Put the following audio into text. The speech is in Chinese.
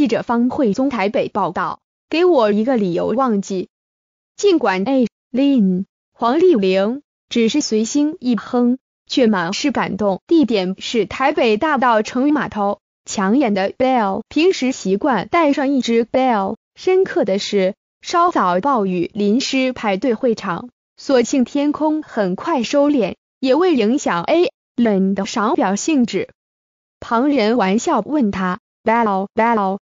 记者方慧宗台北报道，给我一个理由忘记。尽管 A Lin 黄丽玲只是随心一哼，却满是感动。地点是台北大道成语码头，抢眼的 Bell 平时习惯带上一只 Bell。深刻的是，稍早暴雨淋湿排队会场，所幸天空很快收敛，也未影响 A Lin 的赏表性质。旁人玩笑问他 Bell Bell。